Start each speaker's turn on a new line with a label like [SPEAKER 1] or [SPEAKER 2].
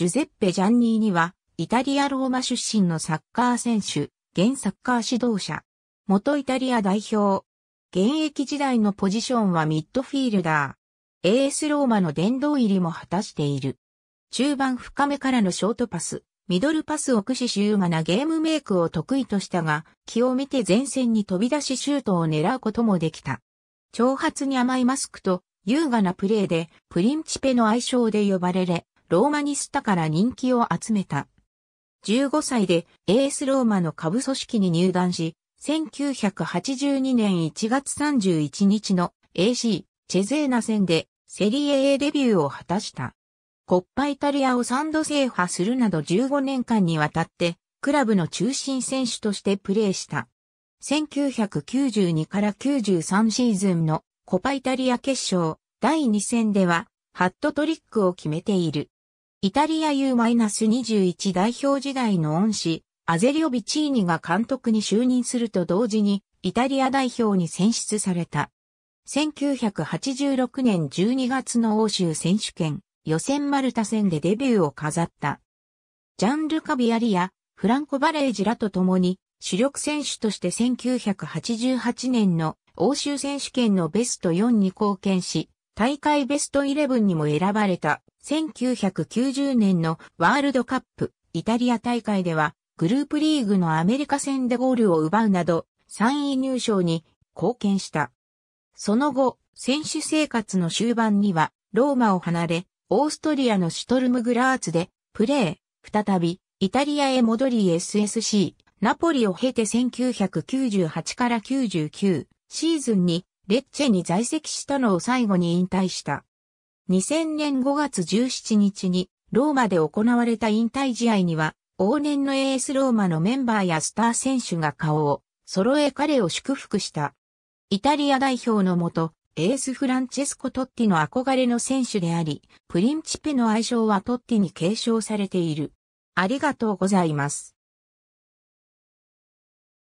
[SPEAKER 1] ジュゼッペ・ジャンニーニは、イタリア・ローマ出身のサッカー選手、現サッカー指導者。元イタリア代表。現役時代のポジションはミッドフィールダー。AS ローマの殿堂入りも果たしている。中盤深めからのショートパス、ミドルパスを駆使し優雅なゲームメイクを得意としたが、気を見て前線に飛び出しシュートを狙うこともできた。長髪に甘いマスクと優雅なプレーでプリンチペの愛称で呼ばれれ、ローマニスタから人気を集めた。15歳でエースローマの下部組織に入団し、1982年1月31日の AC チェゼーナ戦でセリエ A デビューを果たした。コッパイタリアを3度制覇するなど15年間にわたってクラブの中心選手としてプレーした。1992から93シーズンのコパイタリア決勝第2戦ではハットトリックを決めている。イタリア U-21 代表時代の恩師、アゼリオ・ビチーニが監督に就任すると同時に、イタリア代表に選出された。1986年12月の欧州選手権、予選マルタ戦でデビューを飾った。ジャンルカ・ビアリア、フランコ・バレージらと共に、主力選手として1988年の欧州選手権のベスト4に貢献し、大会ベスト11にも選ばれた1990年のワールドカップイタリア大会ではグループリーグのアメリカ戦でゴールを奪うなど3位入賞に貢献した。その後、選手生活の終盤にはローマを離れ、オーストリアのシュトルムグラーツでプレー、再びイタリアへ戻り SSC、ナポリを経て1998から99シーズンにレッチェに在籍したのを最後に引退した。2000年5月17日にローマで行われた引退試合には、往年のエースローマのメンバーやスター選手が顔を揃え彼を祝福した。イタリア代表のもと、エースフランチェスコ・トッティの憧れの選手であり、プリンチペの愛称はトッティに継承されている。ありがとうございます。